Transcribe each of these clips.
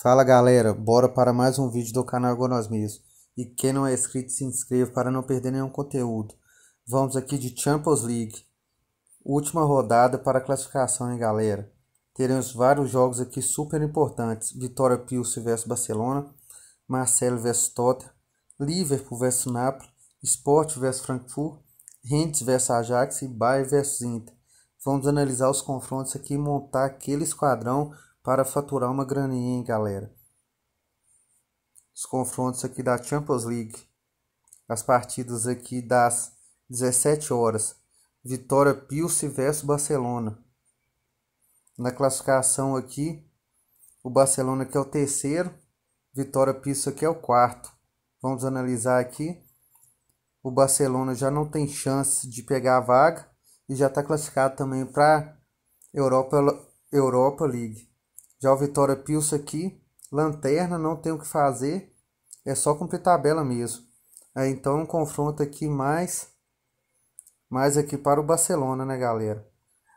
Fala galera, bora para mais um vídeo do canal Mesmos E quem não é inscrito, se inscreva para não perder nenhum conteúdo. Vamos aqui de Champions League. Última rodada para classificação, hein galera. Teremos vários jogos aqui super importantes. Vitória Pilsen vs Barcelona, Marcelo vs Tottenham, Liverpool vs Napoli, Sport vs Frankfurt, Rennes vs Ajax e Bayern vs Inter. Vamos analisar os confrontos aqui e montar aquele esquadrão para faturar uma graninha, hein, galera. Os confrontos aqui da Champions League. As partidas aqui das 17 horas. Vitória Pilce versus Barcelona. Na classificação aqui, o Barcelona que é o terceiro, Vitória Pilce que é o quarto. Vamos analisar aqui. O Barcelona já não tem chance de pegar a vaga e já está classificado também para Europa Europa League. Já o Vitória Pilsa aqui, lanterna, não tem o que fazer, é só cumprir tabela mesmo. É, então um confronto aqui mais, mais aqui para o Barcelona, né galera?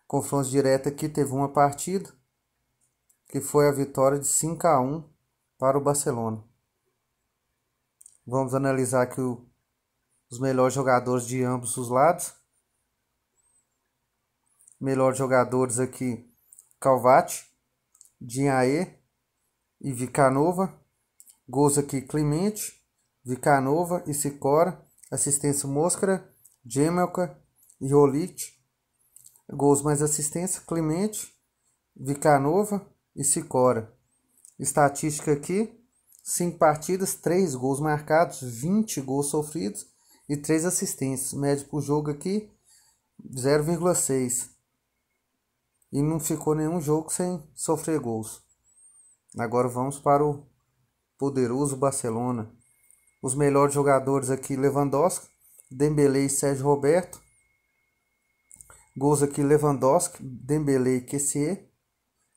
Confronto direto aqui, teve uma partida, que foi a vitória de 5 a 1 para o Barcelona. Vamos analisar aqui o, os melhores jogadores de ambos os lados. Melhores jogadores aqui, Calvati, Dinhaê e Vicanova, gols aqui Clemente, Vicanova e Sicora, assistência Moscara, Gemelka e Rolit, gols mais assistência Clemente, Vicanova e Sicora. Estatística aqui, 5 partidas, 3 gols marcados, 20 gols sofridos e 3 assistências. Médio por jogo aqui, 0,6 e não ficou nenhum jogo sem sofrer gols. Agora vamos para o poderoso Barcelona. Os melhores jogadores aqui Lewandowski, Dembélé e Sérgio Roberto. Gols aqui Lewandowski, Dembélé e Kessier.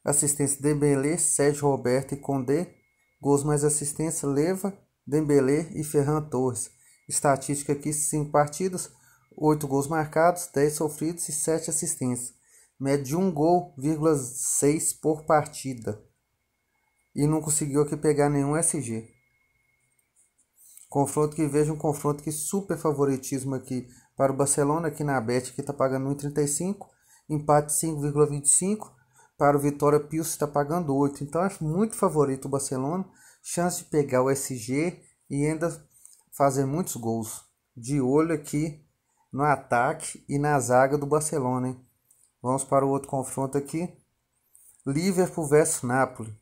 Assistência Dembélé, Sérgio Roberto e Condé. Gols mais assistência Leva, Dembélé e Ferran Torres. Estatística aqui, 5 partidas, 8 gols marcados, 10 sofridos e 7 assistências mede um gol, seis por partida e não conseguiu aqui pegar nenhum SG. Confronto que vejo um confronto que super favoritismo aqui para o Barcelona aqui na Bet que está pagando 1,35, empate 5,25 para o Vitória Pius está pagando 8. Então é muito favorito o Barcelona, chance de pegar o SG e ainda fazer muitos gols. De olho aqui no ataque e na zaga do Barcelona, hein? Vamos para o outro confronto aqui. Liverpool versus Napoli.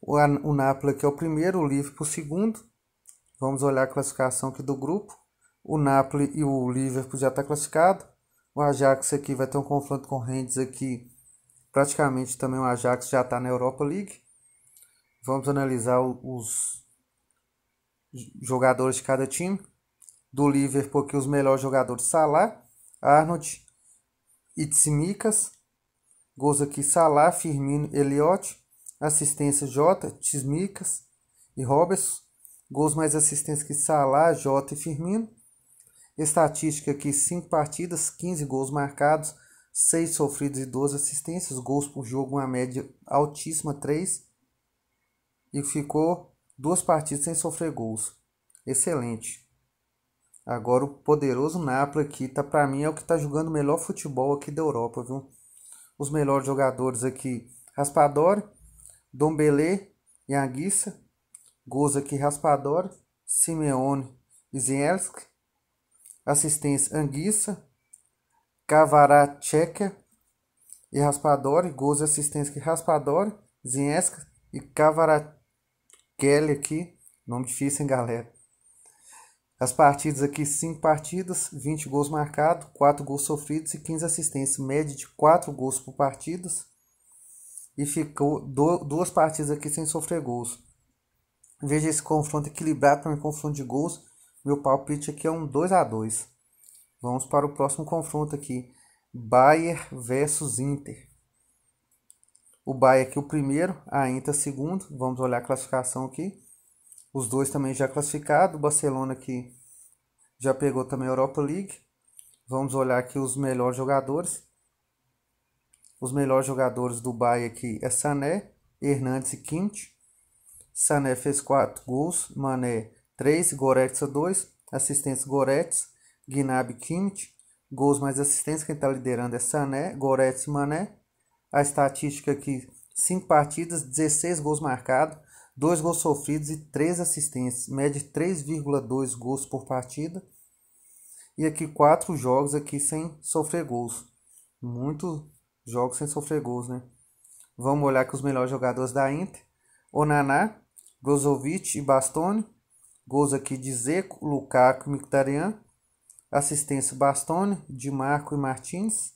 O, o Napoli aqui é o primeiro, o Liverpool o segundo. Vamos olhar a classificação aqui do grupo. O Napoli e o Liverpool já está classificado. O Ajax aqui vai ter um confronto com o Rennes aqui. Praticamente também o Ajax já está na Europa League. Vamos analisar os jogadores de cada time. Do Liverpool aqui os melhores jogadores Salah, Arnold, Itzimicas, gols aqui Salah, Firmino, Eliot, assistência Jota, Tsmicas e Robertson, gols mais assistência que Salah, Jota e Firmino. Estatística aqui, 5 partidas, 15 gols marcados, 6 sofridos e 12 assistências, gols por jogo, uma média altíssima, 3. E ficou duas partidas sem sofrer gols. Excelente. Agora o poderoso Napoli aqui tá para mim é o que tá jogando o melhor futebol aqui da Europa, viu? Os melhores jogadores aqui, Raspadori, Dombele, Anguissa gols aqui Raspadori, Simeone e Zielski, assistência Anguissa, Kavaratcheka e Raspadori, gols e assistência que Raspadori, Zielski e Kelly aqui, nome difícil, hein, galera? As partidas aqui, 5 partidas, 20 gols marcados, 4 gols sofridos e 15 assistências. Média de 4 gols por partidas. E ficou duas partidas aqui sem sofrer gols. Veja esse confronto equilibrado para um confronto de gols. Meu palpite aqui é um 2 a 2 Vamos para o próximo confronto aqui. Bayer versus Inter. O Bayer aqui o primeiro, a Inter segundo. Vamos olhar a classificação aqui. Os dois também já classificados. O Barcelona que já pegou também a Europa League. Vamos olhar aqui os melhores jogadores. Os melhores jogadores do Bahia aqui é Sané, Hernandes e Quinte. Sané fez 4 gols, Mané 3, Goretzka 2, assistência Goretzka, Gnab Kimmich, gols mais assistência, quem está liderando é Sané, Goretzka e Mané. A estatística aqui, 5 partidas, 16 gols marcados, 2 gols sofridos e 3 assistências, média 3,2 gols por partida. E aqui 4 jogos aqui sem sofrer gols. Muitos jogos sem sofrer gols, né? Vamos olhar aqui os melhores jogadores da Inter. Onaná, Gozovic e Bastoni. Gols aqui de Zeco, Lukaku e Mkhitaryan. Assistência Bastoni, de Marco e Martins.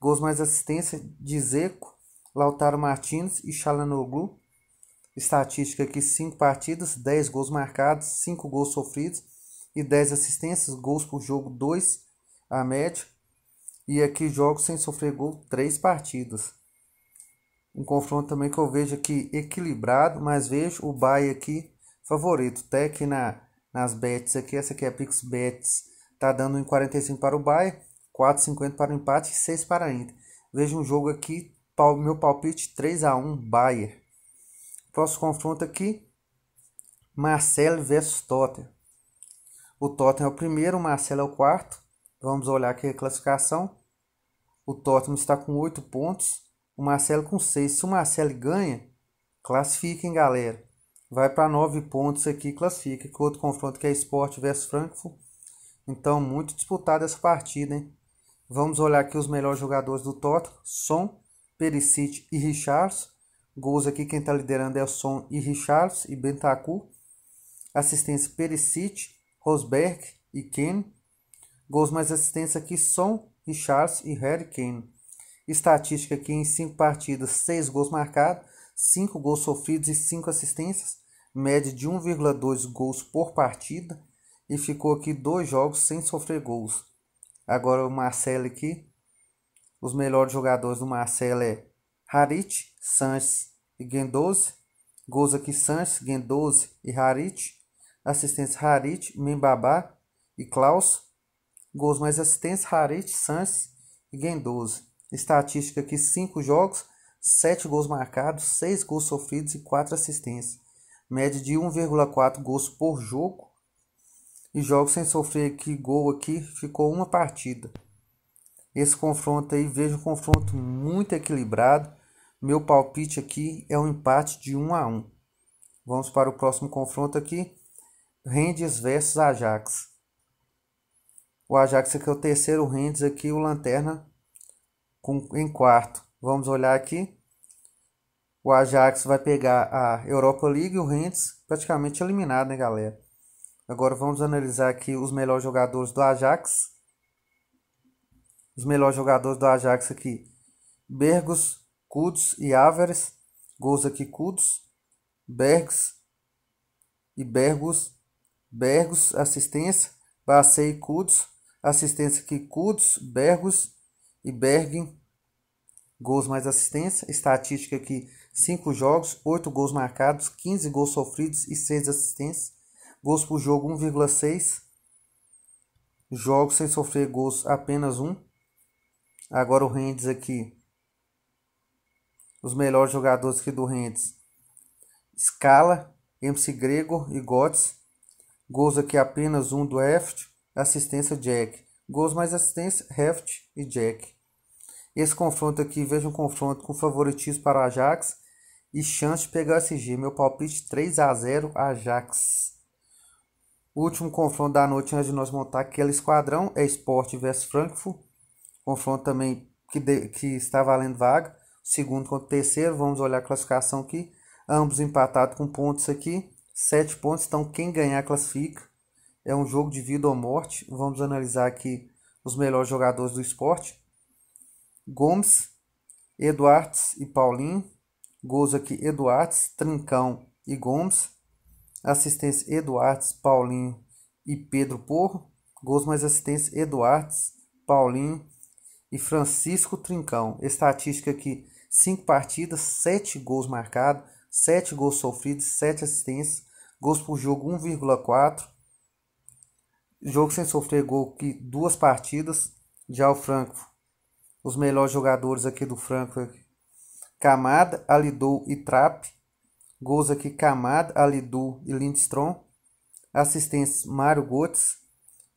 Gols mais assistência de Zeco, Lautaro Martins e Chalanoglu. Estatística aqui: 5 partidas, 10 gols marcados, 5 gols sofridos e 10 assistências, gols por jogo 2 a média. E aqui jogos sem sofrer gol, 3 partidas. Um confronto também que eu vejo aqui equilibrado, mas vejo o Bahia aqui favorito. Até aqui na, nas bets aqui, essa aqui é a Pix Bets, tá dando 1,45 para o Bahia, 4,50 para o empate e 6 para a Inter. Vejo um jogo aqui, meu palpite 3 a 1 Bahia. Próximo confronto aqui, Marcelo versus Tottenham. O Tottenham é o primeiro, o Marcelo é o quarto. Vamos olhar aqui a classificação. O Tottenham está com oito pontos, o Marcelo com seis Se o Marcelo ganha, hein, galera. Vai para nove pontos aqui, classifica. Que outro confronto que é Sport versus Frankfurt. Então, muito disputada essa partida, hein? Vamos olhar aqui os melhores jogadores do Tottenham. Son, Perisic e Richards. Gols aqui, quem está liderando é o Son e Richards e Bentacu. Assistência Perisic, Rosberg e Kane. Gols mais assistência aqui, Son, Richards e Harry Kane. Estatística aqui em 5 partidas, 6 gols marcados, 5 gols sofridos e 5 assistências. Média de 1,2 gols por partida. E ficou aqui dois jogos sem sofrer gols. Agora o Marcelo aqui. Os melhores jogadores do Marcelo é Harit, Sanches e Guendouzi, gols aqui Sanches, Guendouzi e Harit, assistência Harit, Membabá e Klaus, gols mais assistência Harit, Sanches e Guendouzi. Estatística aqui, 5 jogos, 7 gols marcados, 6 gols sofridos e 4 assistências. Média de 1,4 gols por jogo. E jogos sem sofrer aqui, gol aqui, ficou uma partida. Esse confronto aí, vejo um confronto muito equilibrado. Meu palpite aqui é um empate de 1 a 1. Vamos para o próximo confronto aqui. Rendes versus Ajax. O Ajax aqui é o terceiro, o Rendes aqui o Lanterna com, em quarto. Vamos olhar aqui. O Ajax vai pegar a Europa League e o Rennes praticamente eliminado, né, galera? Agora vamos analisar aqui os melhores jogadores do Ajax. Os melhores jogadores do Ajax aqui. Bergos Kudos e Averes, gols aqui Kudos, Bergs e Bergos, Bergos, assistência, Bacei e Kudos, assistência aqui Kudos, Bergos e Bergen, gols mais assistência, estatística aqui 5 jogos, 8 gols marcados, 15 gols sofridos e 6 assistências, gols por jogo 1,6, jogos sem sofrer gols apenas 1. Agora o Rendes aqui os melhores jogadores aqui do recorrentes. Scala, MC Gregor e Gots, Gols aqui apenas um do Heft, assistência Jack. Gols mais assistência Heft e Jack. Esse confronto aqui, veja um confronto com favoritismo para Ajax e chance de pegar SG. Meu palpite 3 a 0 Ajax. O último confronto da noite antes de nós montar aquele esquadrão é Sport versus Frankfurt. Confronto também que, de, que está valendo vaga segundo contra o terceiro. Vamos olhar a classificação aqui. Ambos empatados com pontos aqui. Sete pontos. Então, quem ganhar classifica. É um jogo de vida ou morte. Vamos analisar aqui os melhores jogadores do esporte. Gomes, Eduardes e Paulinho. Gols aqui, Eduardes, Trincão e Gomes. Assistência, Eduardes, Paulinho e Pedro Porro. Gols mais assistência, Eduardes, Paulinho e Francisco Trincão. Estatística aqui, Cinco partidas, sete gols marcados, sete gols sofridos, sete assistências, gols por jogo 1,4. Jogo sem sofrer gol que duas partidas. Já o Franco, os melhores jogadores aqui do Franco é Camada, Alidou e Trap. Gols aqui Camada, Alidou e Lindstrom. Assistências Mário Götze,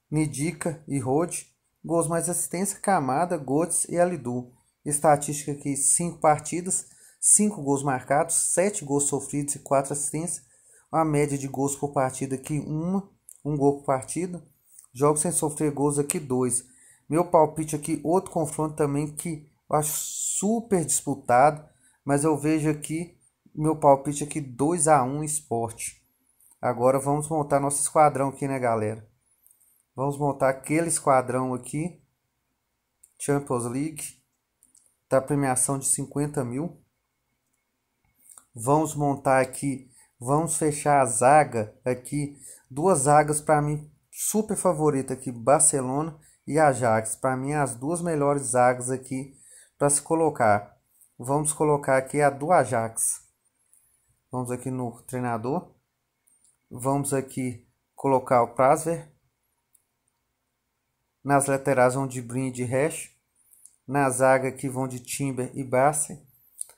Nidica e Rode. Gols mais assistência Camada, Götze e Alidou. Estatística aqui cinco partidas, cinco gols marcados, sete gols sofridos e quatro assistências. Uma média de gols por partida aqui uma, um gol por partida. Jogos sem sofrer gols aqui dois. Meu palpite aqui outro confronto também que eu acho super disputado, mas eu vejo aqui meu palpite aqui 2 a 1 esporte. Agora vamos montar nosso esquadrão aqui, né, galera? Vamos montar aquele esquadrão aqui. Champions League da premiação de 50 mil. Vamos montar aqui, vamos fechar a zaga aqui. Duas zagas para mim super favorita aqui, Barcelona e Ajax. Para mim as duas melhores zagas aqui para se colocar. Vamos colocar aqui a do Ajax. Vamos aqui no treinador. Vamos aqui colocar o Prasver. Nas laterais vão de Brin e de Hash na zaga que vão de Timber e Bassi.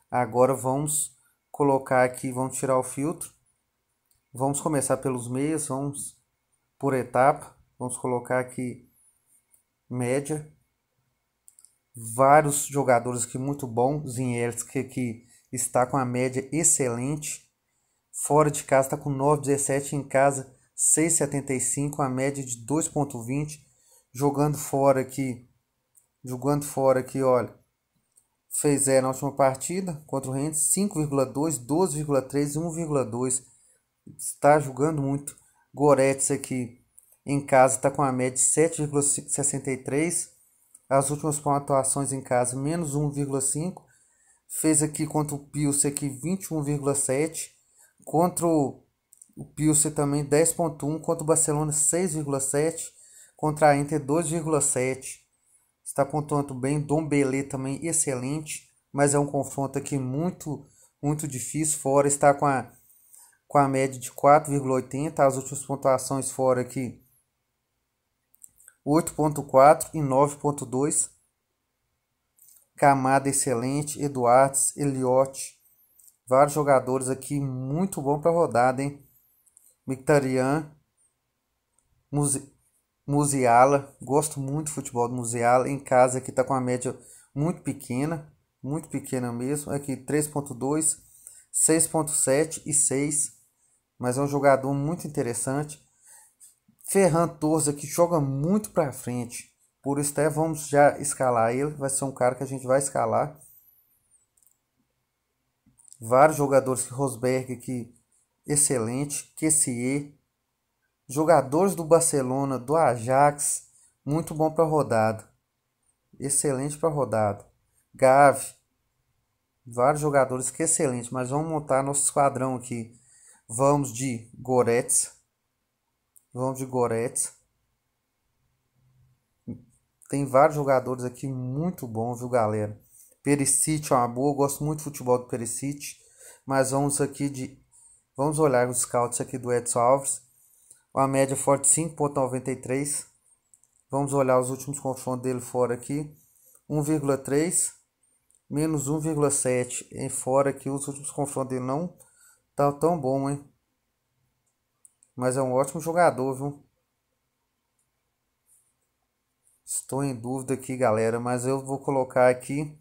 Agora vamos colocar aqui, vamos tirar o filtro. Vamos começar pelos meias, vamos por etapa. Vamos colocar aqui média. Vários jogadores aqui muito bons, Zinierski que está com a média excelente. Fora de casa está com 9,17, em casa 6,75, a média de 2,20. Jogando fora aqui Jogando fora aqui, olha. Fez zero na última partida contra o Rennes, 5,2, 12,3, e 1,2. Está jogando muito. Goretz aqui em casa está com a média de 7,63. As últimas pontuações em casa, menos 1,5. Fez aqui contra o Pilsen aqui 21,7. Contra o Pilsen também 10,1. Contra o Barcelona 6,7. Contra a Inter 2,7 Está pontuando bem, Dom Belê também excelente, mas é um confronto aqui muito, muito difícil. Fora está com a, com a média de 4,80, as últimas pontuações fora aqui 8.4 e 9.2. Camada excelente, Eduardes, Eliotti, vários jogadores aqui muito bom para rodada, hein? Mictarian, Musiala, gosto muito do futebol do Musiala. Em casa aqui tá com a média muito pequena, muito pequena mesmo. Aqui 3.2, 6.7 e 6. Mas é um jogador muito interessante. Ferran Torres aqui joga muito para frente. Por isso até vamos já escalar ele. Vai ser um cara que a gente vai escalar. Vários jogadores, Rosberg aqui, excelente. Kessier, Jogadores do Barcelona, do Ajax, muito bom para rodada. Excelente para rodada. Gavi, vários jogadores que excelente, mas vamos montar nosso esquadrão aqui. Vamos de Goretz. Vamos de Goretz. Tem vários jogadores aqui muito bons, viu, galera? Perisic é uma boa, eu gosto muito do futebol do Perisic, mas vamos aqui de vamos olhar os scouts aqui do Edson Alves a média forte 5,93. Vamos olhar os últimos confrontos dele fora aqui. 1,3 menos 1,7 em fora que os últimos confrontos dele não tá tão bom, hein? Mas é um ótimo jogador, viu? Estou em dúvida aqui, galera, mas eu vou colocar aqui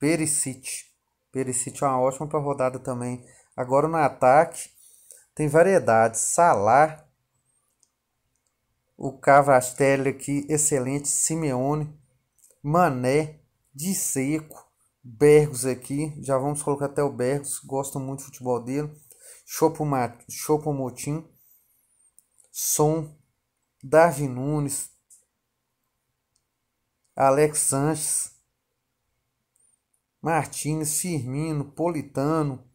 Perisic. Perisic é uma ótima para rodada também. Agora no é ataque tem variedades. Salah, o Cavastelli aqui, excelente. Simeone, Mané, de seco. Bergos aqui, já vamos colocar até o Bergos, gosto muito do futebol dele. Chopo Motim, Som, Darwin Nunes, Alex Sanches, martins Firmino, Politano,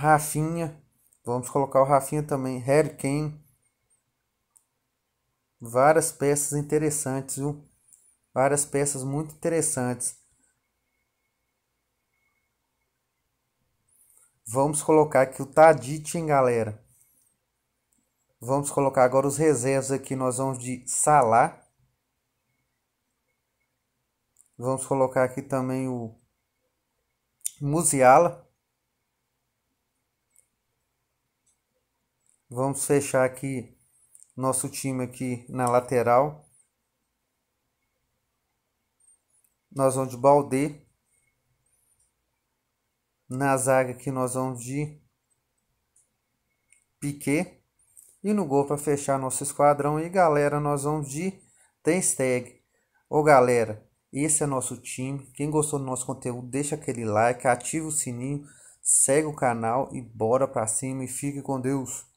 Rafinha. Vamos colocar o Rafinha também. Harry Kane. Várias peças interessantes, viu? Várias peças muito interessantes. Vamos colocar aqui o Tadic, hein, galera? Vamos colocar agora os reservas aqui. Nós vamos de Salah. Vamos colocar aqui também o Musiala. Vamos fechar aqui nosso time aqui na lateral. Nós vamos de Balde. Na zaga aqui nós vamos de Piquet. E no gol para fechar nosso esquadrão. E galera, nós vamos de Ten Ô galera, esse é nosso time. Quem gostou do nosso conteúdo, deixa aquele like, ativa o sininho, segue o canal e bora pra cima e fique com Deus.